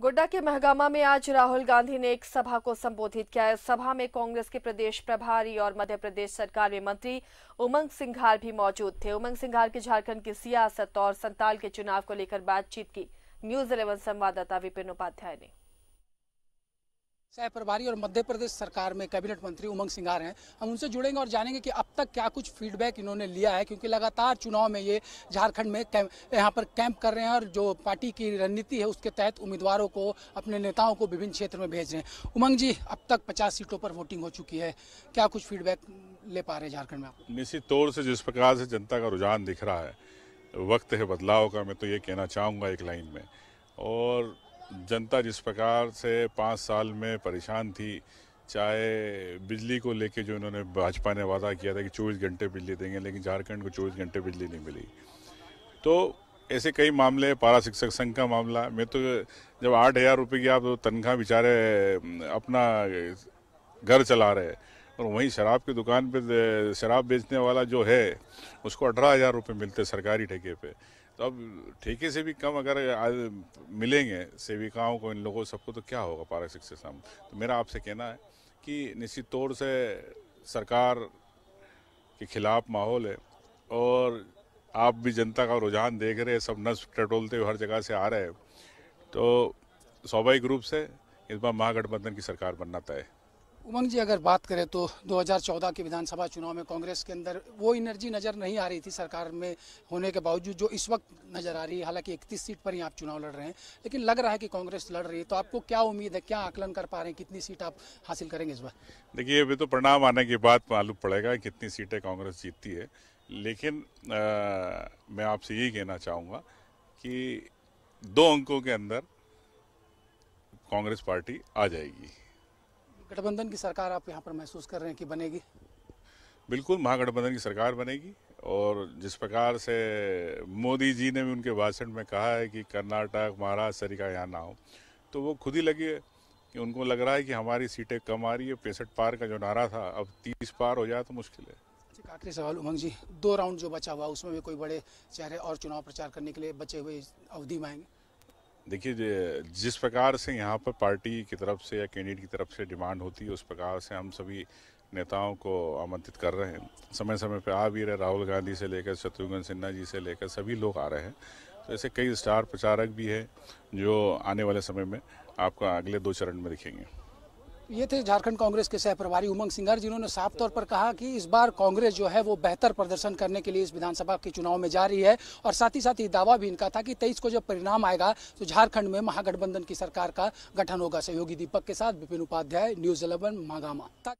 गोड्डा के महगामा में आज राहुल गांधी ने एक सभा को संबोधित किया इस सभा में कांग्रेस के प्रदेश प्रभारी और मध्य प्रदेश सरकार में मंत्री उमंग सिंघार भी मौजूद थे उमंग सिंघार की झारखंड की सियासत और संताल के चुनाव को लेकर बातचीत की न्यूज इलेवन संवाददाता विपिन उपाध्याय ने सह प्रभारी और मध्य प्रदेश सरकार में कैबिनेट मंत्री उमंग सिंगार हैं हम उनसे जुड़ेंगे और जानेंगे कि अब तक क्या कुछ फीडबैक इन्होंने लिया है क्योंकि लगातार चुनाव में ये झारखंड में यहाँ पर कैंप कर रहे हैं और जो पार्टी की रणनीति है उसके तहत उम्मीदवारों को अपने नेताओं को विभिन्न क्षेत्र में भेज रहे हैं उमंग जी अब तक पचास सीटों पर वोटिंग हो चुकी है क्या कुछ फीडबैक ले पा रहे हैं झारखंड में आप निश्चित तौर से जिस प्रकार से जनता का रुझान दिख रहा है वक्त है बदलाव का मैं तो ये कहना चाहूँगा एक लाइन में और जनता जिस प्रकार से पाँच साल में परेशान थी चाहे बिजली को लेके जो इन्होंने भाजपा ने वादा किया था कि चौबीस घंटे बिजली देंगे लेकिन झारखंड को चौबीस घंटे बिजली नहीं मिली तो ऐसे कई मामले पारा शिक्षक संघ का मामला मैं तो जब आठ हज़ार रुपये की आप तो तनख्वाह बेचारे अपना घर चला रहे और वहीं शराब की दुकान पे शराब बेचने वाला जो है उसको अठारह हज़ार रुपये मिलते सरकारी ठेके पे तो अब ठेके से भी कम अगर मिलेंगे सेविकाओं को इन लोगों सबको तो क्या होगा पारा शिक्षा सामने तो मेरा आपसे कहना है कि निश्चित तौर से सरकार के खिलाफ माहौल है और आप भी जनता का रुझान देख रहे हैं सब नस टटोलते हुए हर जगह से आ रहे हैं तो स्वाभाविक रूप से इस बार महागठबंधन की सरकार बनना तय है उमंग जी अगर बात करें तो 2014 के विधानसभा चुनाव में कांग्रेस के अंदर वो एनर्जी नज़र नहीं आ रही थी सरकार में होने के बावजूद जो इस वक्त नज़र आ रही है हालांकि इकतीस सीट पर ही आप चुनाव लड़ रहे हैं लेकिन लग रहा है कि कांग्रेस लड़ रही है तो आपको क्या उम्मीद है क्या आकलन कर पा रहे हैं कितनी सीट आप हासिल करेंगे इस बार देखिए अभी तो परिणाम आने के बाद मालूम पड़ेगा कितनी सीटें कांग्रेस जीतती है लेकिन आ, मैं आपसे यही कहना चाहूँगा कि दो अंकों के अंदर कांग्रेस पार्टी आ जाएगी गठबंधन की सरकार आप यहाँ पर महसूस कर रहे हैं कि बनेगी बिल्कुल महागठबंधन की सरकार बनेगी और जिस प्रकार से मोदी जी ने भी उनके भाषण में कहा है कि कर्नाटक महाराष्ट्र सरिका यहाँ ना हो तो वो खुद ही लगी है कि उनको लग रहा है कि हमारी सीटें कम आ रही है पैंसठ पार का जो नारा था अब तीस पार हो जाए तो मुश्किल है आखिरी सवाल उमंग जी दो राउंड जो बचा हुआ उसमें भी कोई बड़े चेहरे और चुनाव प्रचार करने के लिए बचे हुए अवधि में आएंगे देखिए जिस प्रकार से यहाँ पर पार्टी की तरफ से या कैंडिडेट की तरफ से डिमांड होती है उस प्रकार से हम सभी नेताओं को आमंत्रित कर रहे हैं समय समय पर आ भी रहे राहुल गांधी से लेकर शत्रुघ्न सिन्हा जी से लेकर सभी लोग आ रहे हैं तो ऐसे कई स्टार प्रचारक भी हैं जो आने वाले समय में आपका अगले दो चरण में दिखेंगे ये थे झारखंड कांग्रेस के सह प्रभारी उमंग सिंघर जिन्होंने साफ तौर पर कहा कि इस बार कांग्रेस जो है वो बेहतर प्रदर्शन करने के लिए इस विधानसभा के चुनाव में जा रही है और साथ ही साथ ये दावा भी इनका था कि तेईस को जब परिणाम आएगा तो झारखंड में महागठबंधन की सरकार का गठन होगा सहयोगी दीपक के साथ विपिन उपाध्याय न्यूज इलेवन महागामा